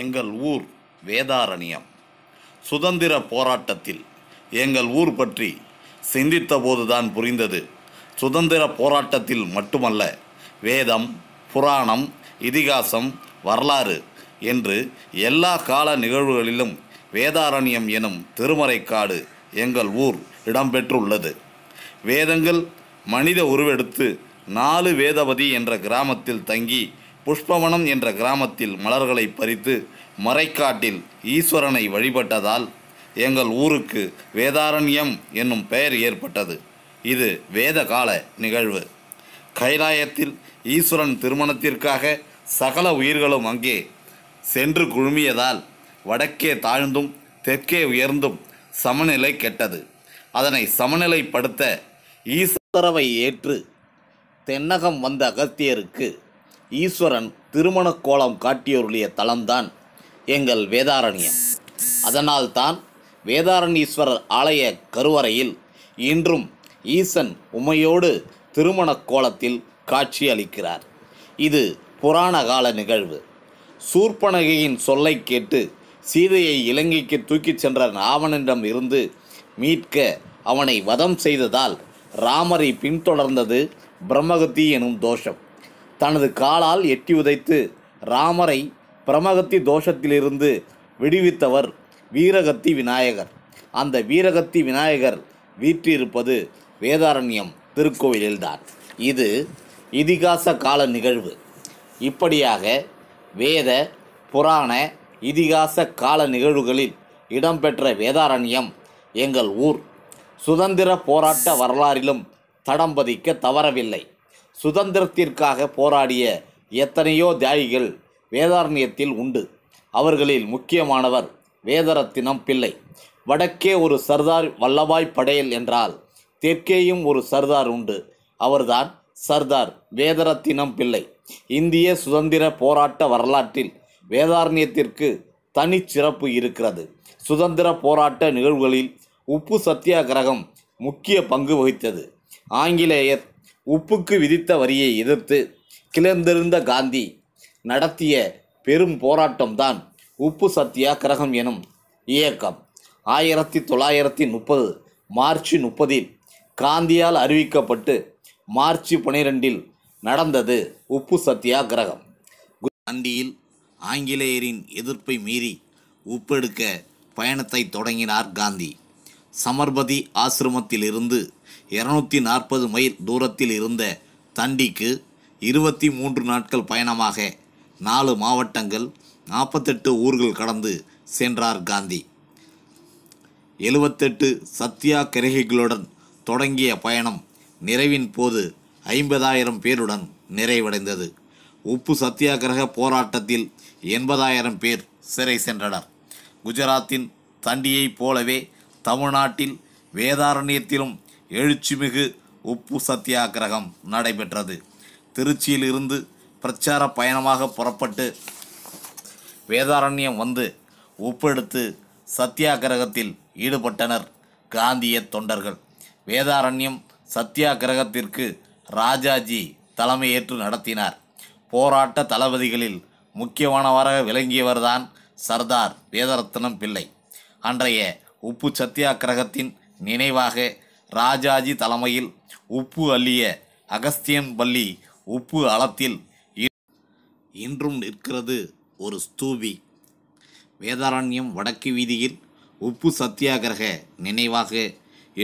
எங்கள் ஊர் வேதாரண்யம் சுதந்திர போராட்டத்தில் எங்கள் ஊர் பற்றி சிந்தித்த போதுதான் புரிந்தது சுதந்திர போராட்டத்தில் மட்டுமல்ல வேதம் புராணம் இதிகாசம் வரலாறு என்று எல்லா கால நிகழ்வுகளிலும் வேதாரண்யம் எனும் திருமறைக்காடு எங்கள் ஊர் இடம்பெற்றுள்ளது வேதங்கள் மனித உருவெடுத்து நாலு வேதபதி என்ற கிராமத்தில் தங்கி புஷ்பவனம் என்ற கிராமத்தில் மலர்களை பறித்து மறைக்காட்டில் ஈஸ்வரனை வழிபட்டதால் எங்கள் ஊருக்கு வேதாரண்யம் என்னும் பெயர் ஏற்பட்டது இது வேத கால நிகழ்வு கைலாயத்தில் ஈஸ்வரன் திருமணத்திற்காக சகல உயிர்களும் அங்கே சென்று குழுமியதால் வடக்கே தாழ்ந்தும் தெற்கே உயர்ந்தும் சமநிலை கெட்டது அதனை சமநிலைப்படுத்த ஈஸ்வரவை ஏற்று தென்னகம் வந்த அகத்தியருக்கு ஈஸ்வரன் திருமண கோலம் காட்டியவருடைய தலம்தான் எங்கள் வேதாரண்யம் அதனால்தான் வேதாரண்யீஸ்வரர் ஆலய கருவறையில் இன்றும் ஈசன் உமையோடு திருமண கோலத்தில் காட்சி அளிக்கிறார் இது புராண கால நிகழ்வு சூர்பனகையின் சொல்லை கேட்டு சீதையை இலங்கைக்கு தூக்கிச் சென்ற ராவணனிடம் இருந்து மீட்க அவனை வதம் செய்ததால் ராமரை பின்தொடர்ந்தது பிரம்மகத்தி எனும் தோஷம் தனது காலால் எட்டி உதைத்து ராமரை பிரமகத்தி தோஷத்திலிருந்து விடுவித்தவர் வீரகத்தி விநாயகர் அந்த வீரகத்தி விநாயகர் வீற்றிருப்பது வேதாரண்யம் திருக்கோவிலில்தான் இது இதிகாச கால நிகழ்வு இப்படியாக வேத புராண இதிகாச கால நிகழ்வுகளில் இடம்பெற்ற வேதாரண்யம் எங்கள் ஊர் சுதந்திர போராட்ட வரலாறிலும் தடம்பதிக்க தவறவில்லை சுதந்திரத்திற்காக போராடிய எத்தனையோ தியாகிகள் வேதாரண்யத்தில் உண்டு அவர்களில் முக்கியமானவர் வேதரத்தினம் பிள்ளை வடக்கே ஒரு சர்தார் வல்லபாய் படேல் என்றால் தெற்கேயும் ஒரு சர்தார் உண்டு அவர்தான் சர்தார் வேதரத்தினம் பிள்ளை இந்திய சுதந்திர போராட்ட வரலாற்றில் வேதாரண்யத்திற்கு தனிச்சிறப்பு இருக்கிறது சுதந்திர போராட்ட நிகழ்வுகளில் உப்பு சத்தியாகிரகம் முக்கிய பங்கு வகித்தது ஆங்கிலேயர் உப்புக்கு விதித்த வரியை எதிர்த்து கிளர்ந்திருந்த காந்தி நடத்திய பெரும் போராட்டம்தான் உப்பு சத்தியாகிரகம் எனும் இயக்கம் ஆயிரத்தி தொள்ளாயிரத்தி முப்பது மார்ச் முப்பதில் காந்தியால் அறிவிக்கப்பட்டு மார்ச் பனிரெண்டில் நடந்தது உப்பு சத்தியாகிரகம் காந்தியில் ஆங்கிலேயரின் எதிர்ப்பை மீறி உப்பெடுக்க பயணத்தை தொடங்கினார் காந்தி சமர்பதி ஆசிரமத்திலிருந்து இருநூற்றி நாற்பது மைல் தூரத்தில் இருந்த தண்டிக்கு இருபத்தி மூன்று நாட்கள் பயணமாக நாலு மாவட்டங்கள் நாற்பத்தெட்டு ஊர்கள் கடந்து சென்றார் காந்தி எழுபத்தெட்டு சத்தியாகிரகிகளுடன் தொடங்கிய பயணம் நிறைவின் போது ஐம்பதாயிரம் பேருடன் நிறைவடைந்தது உப்பு சத்தியாகிரக போராட்டத்தில் எண்பதாயிரம் பேர் சிறை சென்றனர் குஜராத்தின் தண்டியைப் போலவே தமிழ்நாட்டில் வேதாரண்யத்திலும் எழுச்சிமிகு உப்பு சத்தியாகிரகம் நடைபெற்றது திருச்சியிலிருந்து பிரச்சார பயணமாக புறப்பட்டு வேதாரண்யம் வந்து உப்பெடுத்து சத்தியாகிரகத்தில் ஈடுபட்டனர் காந்திய தொண்டர்கள் வேதாரண்யம் சத்தியாகிரகத்திற்கு ராஜாஜி தலைமையேற்று நடத்தினார் போராட்ட தளபதிகளில் முக்கியமானவராக விளங்கியவர்தான் சர்தார் வேதரத்னம் பிள்ளை அன்றைய உப்பு சத்தியாகிரகத்தின் நினைவாக ராஜாஜி தலைமையில் உப்பு அள்ளிய அகஸ்தியன் பள்ளி உப்பு அளத்தில் இன்றும் நிற்கிறது ஒரு ஸ்தூபி வேதாரண்யம் வடக்கு வீதியில் உப்பு சத்தியாகிரக நினைவாக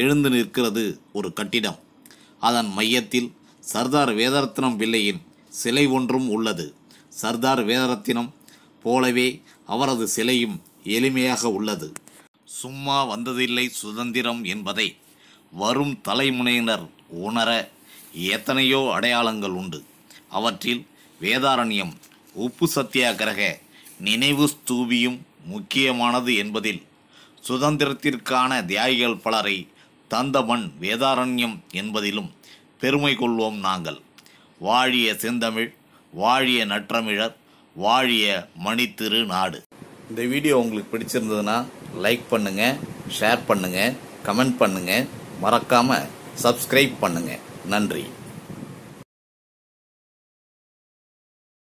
எழுந்து நிற்கிறது ஒரு கட்டிடம் அதன் மையத்தில் சர்தார் வேதரத்னம் பிள்ளையின் சிலை ஒன்றும் உள்ளது சர்தார் வேதரத்தினம் போலவே அவரது சிலையும் எளிமையாக உள்ளது சும்மா வந்ததில்லை சுதந்திரம் என்பதை வரும் தலைமுனையினர் உணர எத்தனையோ அடையாளங்கள் உண்டு அவற்றில் வேதாரண்யம் உப்பு சத்தியாகிரக நினைவு ஸ்தூபியும் முக்கியமானது என்பதில் சுதந்திரத்திற்கான தியாகிகள் பலரை தந்த மண் வேதாரண்யம் என்பதிலும் பெருமை கொள்வோம் நாங்கள் வாழிய செந்தமிழ் வாழிய நற்றமிழர் வாழிய மணித்திரு நாடு இந்த வீடியோ உங்களுக்கு பிடிச்சிருந்ததுன்னா லைக் பண்ணுங்கள் ஷேர் பண்ணுங்கள் கமெண்ட் பண்ணுங்கள் மறக்காமல் சப்ஸ்கிரைப் பண்ணுங்கள் நன்றி